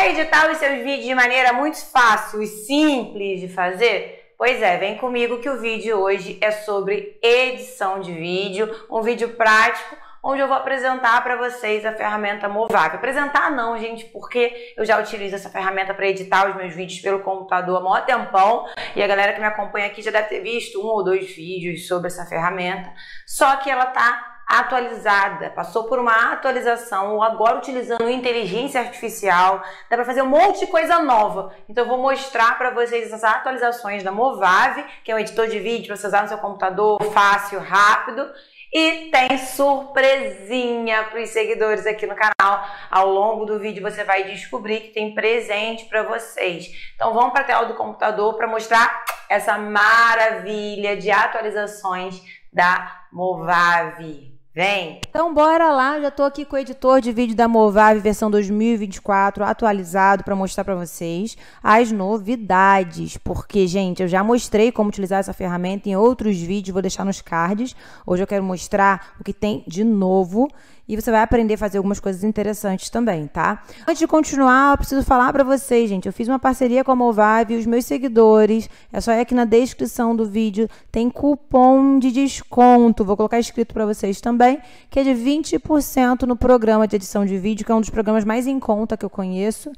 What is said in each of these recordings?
Quer editar os seus vídeos de maneira muito fácil e simples de fazer? Pois é, vem comigo que o vídeo hoje é sobre edição de vídeo, um vídeo prático onde eu vou apresentar para vocês a ferramenta Movavi. Apresentar não, gente, porque eu já utilizo essa ferramenta para editar os meus vídeos pelo computador há maior tempão e a galera que me acompanha aqui já deve ter visto um ou dois vídeos sobre essa ferramenta, só que ela tá atualizada, passou por uma atualização, ou agora utilizando inteligência artificial, dá para fazer um monte de coisa nova. Então eu vou mostrar para vocês essas atualizações da Movave, que é um editor de vídeo para você usar no seu computador, fácil, rápido. E tem surpresinha para os seguidores aqui no canal. Ao longo do vídeo você vai descobrir que tem presente para vocês. Então vamos para a tela do computador para mostrar essa maravilha de atualizações da Movave. Vem! Então bora lá, já tô aqui com o editor de vídeo da Movave versão 2024 atualizado para mostrar para vocês as novidades, porque gente, eu já mostrei como utilizar essa ferramenta em outros vídeos, vou deixar nos cards. Hoje eu quero mostrar o que tem de novo e você vai aprender a fazer algumas coisas interessantes também, tá? Antes de continuar, eu preciso falar para vocês, gente, eu fiz uma parceria com a Movive e os meus seguidores, é só ir aqui na descrição do vídeo, tem cupom de desconto, vou colocar escrito para vocês também, que é de 20% no programa de edição de vídeo, que é um dos programas mais em conta que eu conheço.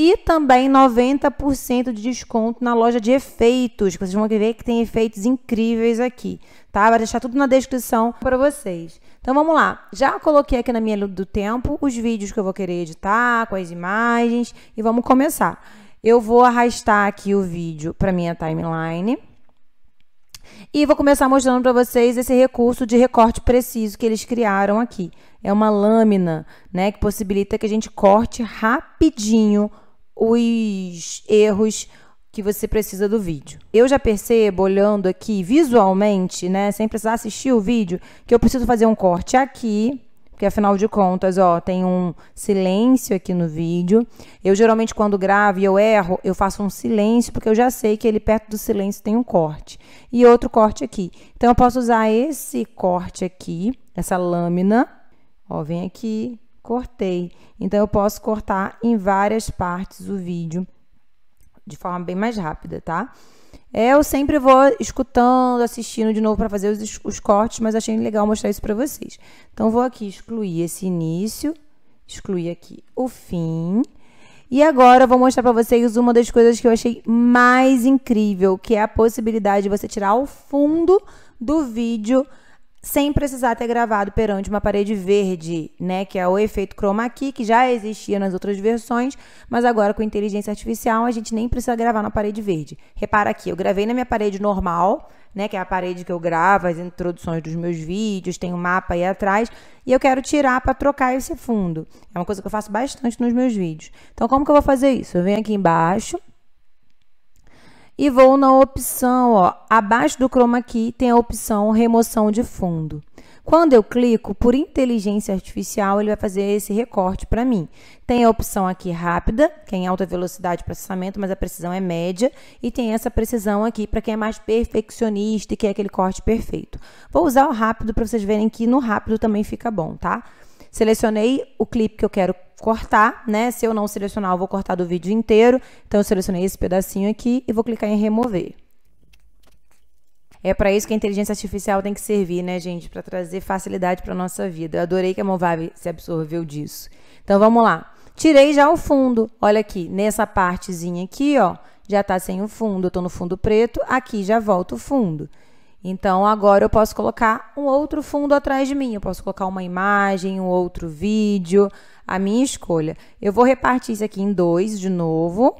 E também 90% de desconto na loja de efeitos. Vocês vão ver que tem efeitos incríveis aqui, tá? Vai deixar tudo na descrição para vocês. Então vamos lá. Já coloquei aqui na minha do tempo os vídeos que eu vou querer editar, com as imagens e vamos começar. Eu vou arrastar aqui o vídeo para minha timeline. E vou começar mostrando para vocês esse recurso de recorte preciso que eles criaram aqui. É uma lâmina, né, que possibilita que a gente corte rapidinho os erros que você precisa do vídeo. Eu já percebo olhando aqui visualmente, né, sem precisar assistir o vídeo, que eu preciso fazer um corte aqui, porque afinal de contas, ó, tem um silêncio aqui no vídeo. Eu geralmente quando gravo e eu erro, eu faço um silêncio, porque eu já sei que ele perto do silêncio tem um corte. E outro corte aqui. Então eu posso usar esse corte aqui, essa lâmina, ó, vem aqui, cortei. Então, eu posso cortar em várias partes o vídeo de forma bem mais rápida, tá? É, eu sempre vou escutando, assistindo de novo para fazer os, os, cortes, mas achei legal mostrar isso para vocês. Então, vou aqui excluir esse início, excluir aqui o fim. E agora eu vou mostrar para vocês uma das coisas que eu achei mais incrível, que é a possibilidade de você tirar o fundo do vídeo sem precisar ter gravado perante uma parede verde, né, que é o efeito chroma key que já existia nas outras versões, mas agora com inteligência artificial a gente nem precisa gravar na parede verde. Repara aqui, eu gravei na minha parede normal, né, que é a parede que eu gravo as introduções dos meus vídeos, tem um mapa aí atrás, e eu quero tirar para trocar esse fundo. É uma coisa que eu faço bastante nos meus vídeos. Então como que eu vou fazer isso? Eu venho aqui embaixo, e vou na opção, ó, abaixo do chroma key tem a opção remoção de fundo. Quando eu clico por inteligência artificial, ele vai fazer esse recorte para mim. Tem a opção aqui rápida, que é em alta velocidade de processamento, mas a precisão é média, e tem essa precisão aqui para quem é mais perfeccionista e quer aquele corte perfeito. Vou usar o rápido para vocês verem que no rápido também fica bom, tá? Selecionei o clipe que eu quero cortar, né? Se eu não selecionar, eu vou cortar do vídeo inteiro. Então, eu selecionei esse pedacinho aqui e vou clicar em remover. É para isso que a inteligência artificial tem que servir, né, gente? Para trazer facilidade para nossa vida. Eu adorei que a Movave se absorveu disso. Então, vamos lá. Tirei já o fundo. Olha aqui, nessa partezinha aqui, ó, já tá sem o fundo. Eu tô no fundo preto, aqui já volta o fundo. Então, agora eu posso colocar um outro fundo atrás de mim. Eu posso colocar uma imagem, um outro vídeo, a minha escolha. Eu vou repartir isso aqui em dois de novo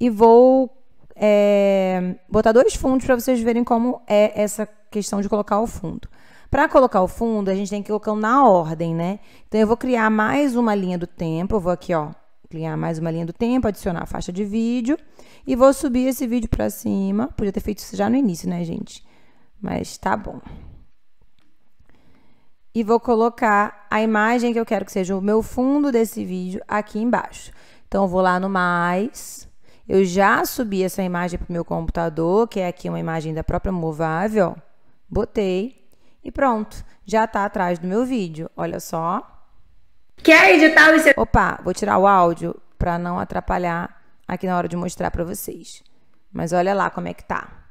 e vou é, botar dois fundos para vocês verem como é essa questão de colocar o fundo. Para colocar o fundo, a gente tem que colocar na ordem, né? Então, eu vou criar mais uma linha do tempo. Eu vou aqui, ó, criar mais uma linha do tempo, adicionar a faixa de vídeo. E vou subir esse vídeo para cima. Podia ter feito isso já no início, né, gente? Mas tá bom e vou colocar a imagem que eu quero que seja o meu fundo desse vídeo aqui embaixo. Então, vou lá no mais. Eu já subi essa imagem para o meu computador, que é aqui uma imagem da própria Movável. Botei e pronto. Já está atrás do meu vídeo. Olha só. Quer editar o Opa, vou tirar o áudio para não atrapalhar aqui na hora de mostrar para vocês. Mas olha lá como é que tá.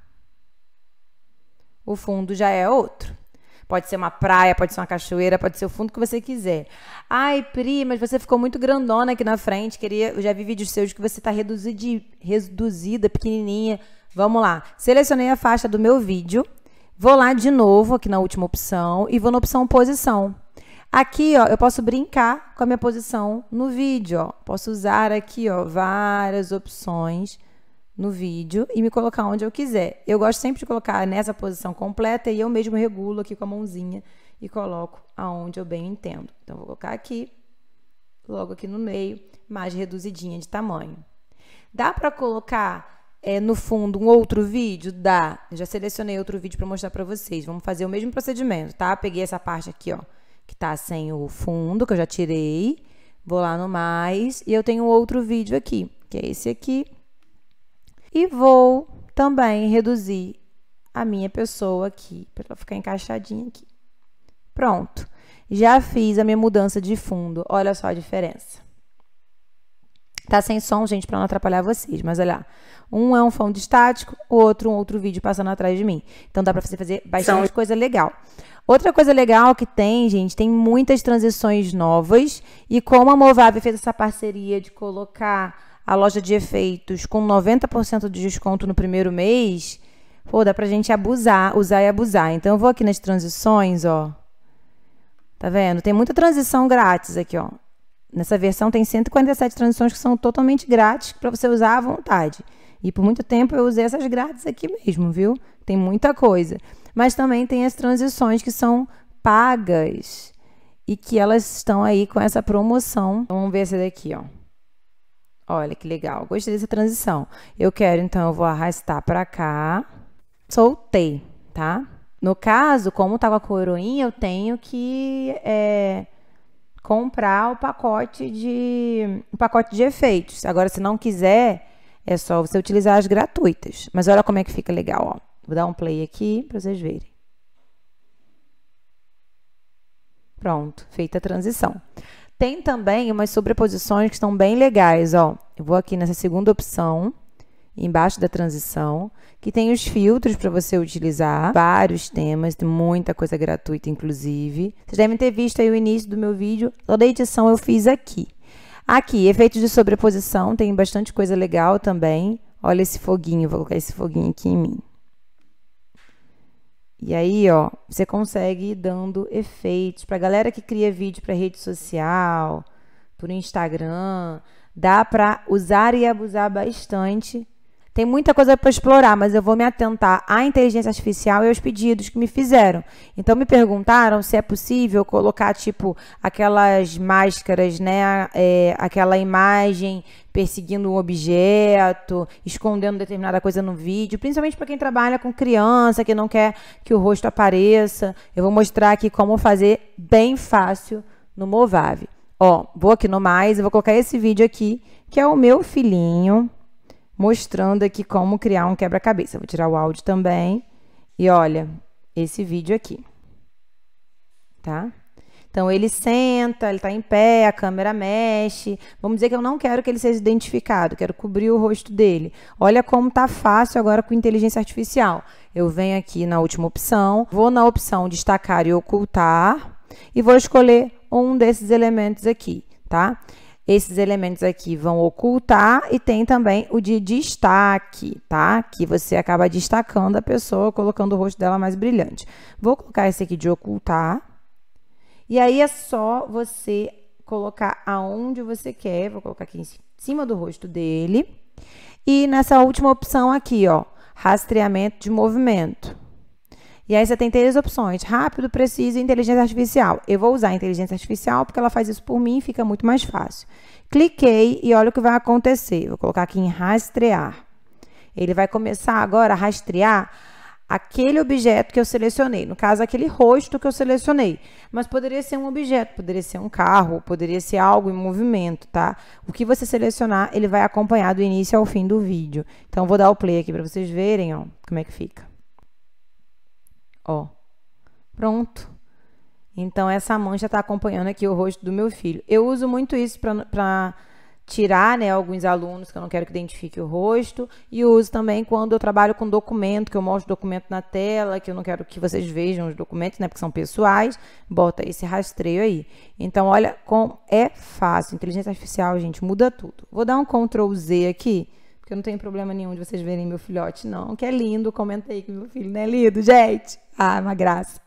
O fundo já é outro. Pode ser uma praia, pode ser uma cachoeira, pode ser o fundo que você quiser. Ai, Pri, mas você ficou muito grandona aqui na frente. Queria, eu já vi vídeos seus que você está reduzida, reduzida, pequenininha. Vamos lá. Selecionei a faixa do meu vídeo. Vou lá de novo, aqui na última opção, e vou na opção posição. Aqui, ó, eu posso brincar com a minha posição no vídeo, ó. Posso usar aqui, ó, várias opções no vídeo e me colocar onde eu quiser. Eu gosto sempre de colocar nessa posição completa e eu mesmo regulo aqui com a mãozinha e coloco aonde eu bem entendo. Então, vou colocar aqui, logo aqui no meio, mais reduzidinha de tamanho. Dá para colocar é, no fundo um outro vídeo? Dá. Eu já selecionei outro vídeo para mostrar para vocês. Vamos fazer o mesmo procedimento, tá? Peguei essa parte aqui, ó, que tá sem o fundo, que eu já tirei. Vou lá no mais e eu tenho outro vídeo aqui, que é esse aqui e vou também reduzir a minha pessoa aqui, para ela ficar encaixadinha aqui. Pronto. Já fiz a minha mudança de fundo. Olha só a diferença. Tá sem som, gente, para não atrapalhar vocês, mas olha lá. Um é um fundo estático, o outro um outro vídeo passando atrás de mim. Então dá para você fazer bastante São... coisa legal. Outra coisa legal que tem, gente, tem muitas transições novas e como a Movave fez essa parceria de colocar a loja de efeitos com 90% de desconto no primeiro mês, pô, dá pra gente abusar, usar e abusar. Então eu vou aqui nas transições, ó. Tá vendo? Tem muita transição grátis aqui, ó. Nessa versão tem 147 transições que são totalmente grátis para você usar à vontade. E por muito tempo eu usei essas grátis aqui mesmo, viu? Tem muita coisa. Mas também tem as transições que são pagas e que elas estão aí com essa promoção. Vamos ver essa daqui, ó. Olha que legal, gostei dessa transição. Eu quero, então, eu vou arrastar para cá. Soltei, tá? No caso, como tá com a coroinha, eu tenho que é, comprar o pacote de o pacote de efeitos. Agora, se não quiser, é só você utilizar as gratuitas. Mas olha como é que fica legal, ó. Vou dar um play aqui para vocês verem. Pronto, feita a transição. Tem também umas sobreposições que estão bem legais, ó. Eu vou aqui nessa segunda opção, embaixo da transição, que tem os filtros para você utilizar, vários temas, muita coisa gratuita, inclusive. Vocês devem ter visto aí o início do meu vídeo, toda a edição eu fiz aqui. Aqui, efeitos de sobreposição, tem bastante coisa legal também. Olha esse foguinho, vou colocar esse foguinho aqui em mim. E aí, ó, você consegue ir dando efeitos para galera que cria vídeo para rede social, o Instagram, dá para usar e abusar bastante tem muita coisa para explorar, mas eu vou me atentar à inteligência artificial e aos pedidos que me fizeram. Então me perguntaram se é possível colocar tipo aquelas máscaras, né, é, aquela imagem perseguindo um objeto, escondendo determinada coisa no vídeo, principalmente para quem trabalha com criança, que não quer que o rosto apareça. Eu vou mostrar aqui como fazer bem fácil no Movave. Ó, vou aqui no mais, eu vou colocar esse vídeo aqui, que é o meu filhinho mostrando aqui como criar um quebra-cabeça. Vou tirar o áudio também. E olha, esse vídeo aqui. Tá? Então ele senta, ele está em pé, a câmera mexe. Vamos dizer que eu não quero que ele seja identificado, quero cobrir o rosto dele. Olha como tá fácil agora com inteligência artificial. Eu venho aqui na última opção, vou na opção destacar e ocultar e vou escolher um desses elementos aqui, tá? Esses elementos aqui vão ocultar e tem também o de destaque, tá? Que você acaba destacando a pessoa, colocando o rosto dela mais brilhante. Vou colocar esse aqui de ocultar. E aí é só você colocar aonde você quer. Vou colocar aqui em cima do rosto dele. E nessa última opção aqui, ó, rastreamento de movimento. E aí você tem três opções: rápido, preciso e inteligência artificial. Eu vou usar a inteligência artificial porque ela faz isso por mim, fica muito mais fácil. Cliquei e olha o que vai acontecer. Vou colocar aqui em rastrear. Ele vai começar agora a rastrear aquele objeto que eu selecionei, no caso aquele rosto que eu selecionei, mas poderia ser um objeto, poderia ser um carro, poderia ser algo em movimento, tá? O que você selecionar, ele vai acompanhar do início ao fim do vídeo. Então vou dar o play aqui para vocês verem, ó, como é que fica. Ó, pronto. Então, essa mancha está acompanhando aqui o rosto do meu filho. Eu uso muito isso para tirar, né, alguns alunos que eu não quero que identifique o rosto. E uso também quando eu trabalho com documento, que eu mostro documento na tela, que eu não quero que vocês vejam os documentos, né, porque são pessoais. Bota esse rastreio aí. Então, olha como é fácil. Inteligência artificial, gente, muda tudo. Vou dar um Ctrl Z aqui eu não tenho problema nenhum de vocês verem meu filhote, não. Que é lindo, comenta aí que meu filho não é lindo, gente. Ah, é uma graça.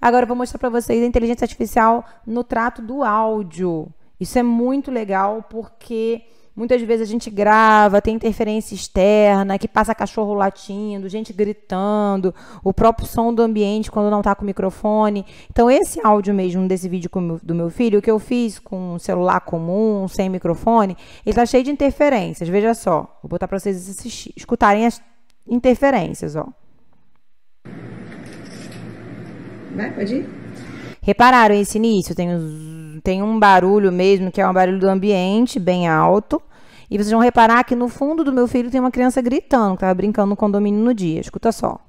Agora eu vou mostrar para vocês a inteligência artificial no trato do áudio. Isso é muito legal porque Muitas vezes a gente grava, tem interferência externa, que passa cachorro latindo, gente gritando, o próprio som do ambiente quando não está com o microfone. Então, esse áudio mesmo desse vídeo do meu filho, que eu fiz com um celular comum, sem microfone, ele tá cheio de interferências. Veja só, vou botar para vocês assistir, escutarem as interferências, ó. Vai, pode ir? Repararam esse início? Tem, tem um barulho mesmo, que é um barulho do ambiente, bem alto. E vocês vão reparar que no fundo do meu filho tem uma criança gritando, que tava brincando no condomínio no dia. Escuta só.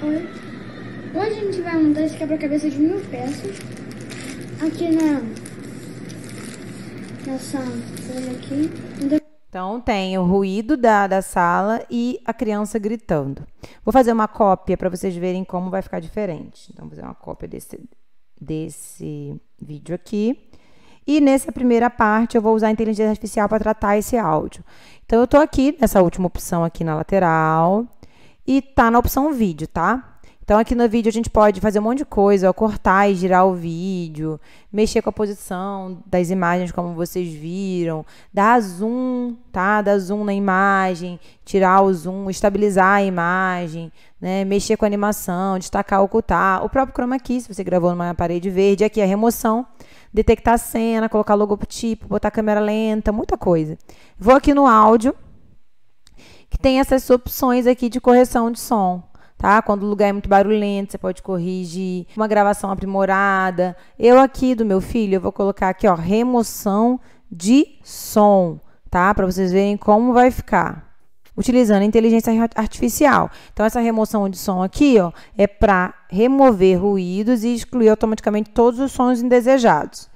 Oi. Hoje a gente vai montar esse quebra-cabeça de mil peças. Aqui na... Nessa... aqui. Então tem o ruído da, da sala e a criança gritando. Vou fazer uma cópia para vocês verem como vai ficar diferente. Então vou fazer uma cópia desse desse vídeo aqui. E nessa primeira parte eu vou usar a inteligência artificial para tratar esse áudio. Então eu estou aqui nessa última opção aqui na lateral e tá na opção vídeo, tá? Então aqui no vídeo a gente pode fazer um monte de coisa, ó, cortar e girar o vídeo, mexer com a posição das imagens como vocês viram, dar zoom, tá? Dar zoom na imagem, tirar o zoom, estabilizar a imagem, né? Mexer com a animação, destacar, ocultar. O próprio chroma key, se você gravou numa parede verde, aqui é a remoção, detectar a cena, colocar logotipo, botar câmera lenta, muita coisa. Vou aqui no áudio, que tem essas opções aqui de correção de som tá? Quando o lugar é muito barulhento, você pode corrigir. Uma gravação aprimorada. Eu aqui do meu filho, eu vou colocar aqui, ó, remoção de som, tá? Para vocês verem como vai ficar. Utilizando inteligência artificial. Então, essa remoção de som aqui, ó, é para remover ruídos e excluir automaticamente todos os sons indesejados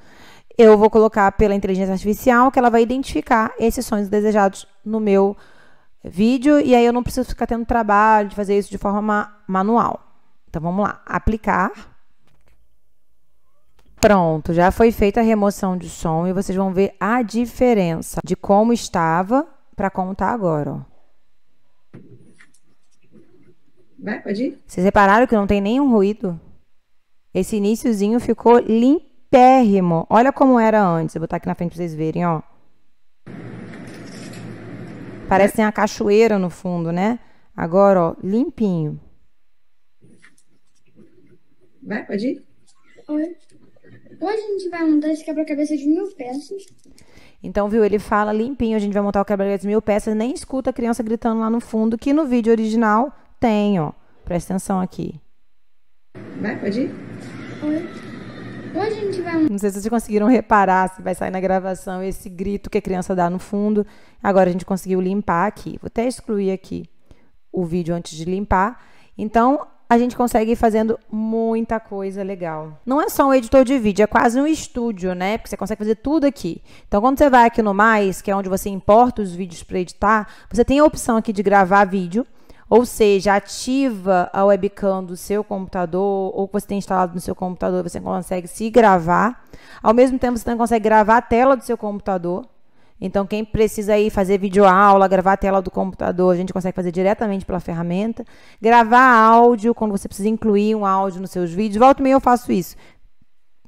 eu vou colocar pela inteligência artificial que ela vai identificar esses sonhos desejados no meu vídeo e aí eu não preciso ficar tendo trabalho de fazer isso de forma manual. Então vamos lá, aplicar. Pronto, já foi feita a remoção de som e vocês vão ver a diferença de como estava para como está agora, ó. Vai, pode ir. Vocês repararam que não tem nenhum ruído? Esse iníciozinho ficou limpérrimo. Olha como era antes. Eu vou botar aqui na frente para vocês verem, ó. Parece que tem a cachoeira no fundo, né? Agora, ó, limpinho. Vai, pode ir? Oi. Hoje a gente vai montar esse quebra-cabeça de mil peças. Então, viu, ele fala limpinho, a gente vai montar o quebra-cabeça de mil peças, nem escuta a criança gritando lá no fundo, que no vídeo original tem, ó. Presta atenção aqui. Vai, pode ir? Oi. Hoje não Não sei se vocês conseguiram reparar, se vai sair na gravação esse grito que a criança dá no fundo. Agora a gente conseguiu limpar aqui. Vou até excluir aqui o vídeo antes de limpar. Então, a gente consegue ir fazendo muita coisa legal. Não é só um editor de vídeo, é quase um estúdio, né? Porque você consegue fazer tudo aqui. Então, quando você vai aqui no Mais, que é onde você importa os vídeos para editar, você tem a opção aqui de gravar vídeo. Ou seja, ativa a webcam do seu computador ou que você tem instalado no seu computador, você consegue se gravar. Ao mesmo tempo, você também consegue gravar a tela do seu computador. Então, quem precisa aí fazer videoaula, gravar a tela do computador, a gente consegue fazer diretamente pela ferramenta. Gravar áudio, quando você precisa incluir um áudio nos seus vídeos. Volta e meia eu faço isso.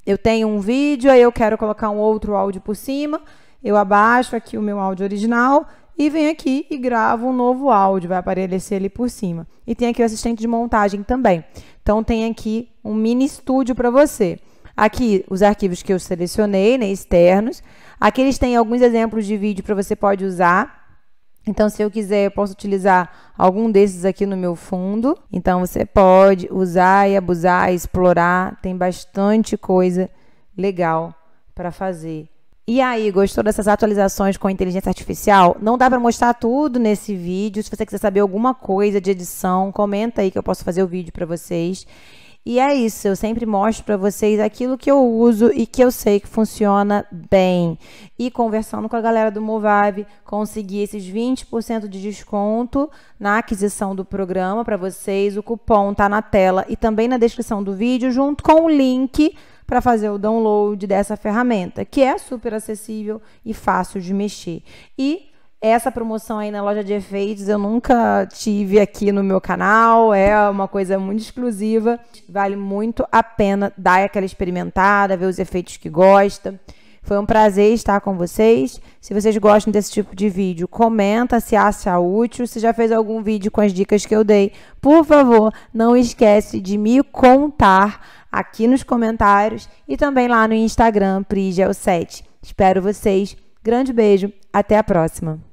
Eu tenho um vídeo, aí eu quero colocar um outro áudio por cima. Eu abaixo aqui o meu áudio original e vem aqui e gravo um novo áudio, vai aparecer ali por cima. E tem aqui o assistente de montagem também. Então tem aqui um mini estúdio para você. Aqui os arquivos que eu selecionei, né, externos. Aqui eles têm alguns exemplos de vídeo para você pode usar. Então, se eu quiser, eu posso utilizar algum desses aqui no meu fundo. Então, você pode usar e abusar, explorar. Tem bastante coisa legal para fazer e aí, gostou dessas atualizações com inteligência artificial? Não dá para mostrar tudo nesse vídeo. Se você quiser saber alguma coisa de edição, comenta aí que eu posso fazer o vídeo para vocês. E é isso, eu sempre mostro para vocês aquilo que eu uso e que eu sei que funciona bem. E conversando com a galera do Movave, consegui esses 20% de desconto na aquisição do programa para vocês. O cupom tá na tela e também na descrição do vídeo, junto com o link para fazer o download dessa ferramenta, que é super acessível e fácil de mexer. E essa promoção aí na loja de efeitos eu nunca tive aqui no meu canal, é uma coisa muito exclusiva, vale muito a pena dar aquela experimentada, ver os efeitos que gosta. Foi um prazer estar com vocês. Se vocês gostam desse tipo de vídeo, comenta se acha útil. Se já fez algum vídeo com as dicas que eu dei, por favor, não esquece de me contar aqui nos comentários e também lá no Instagram Prigel7. Espero vocês. Grande beijo, até a próxima.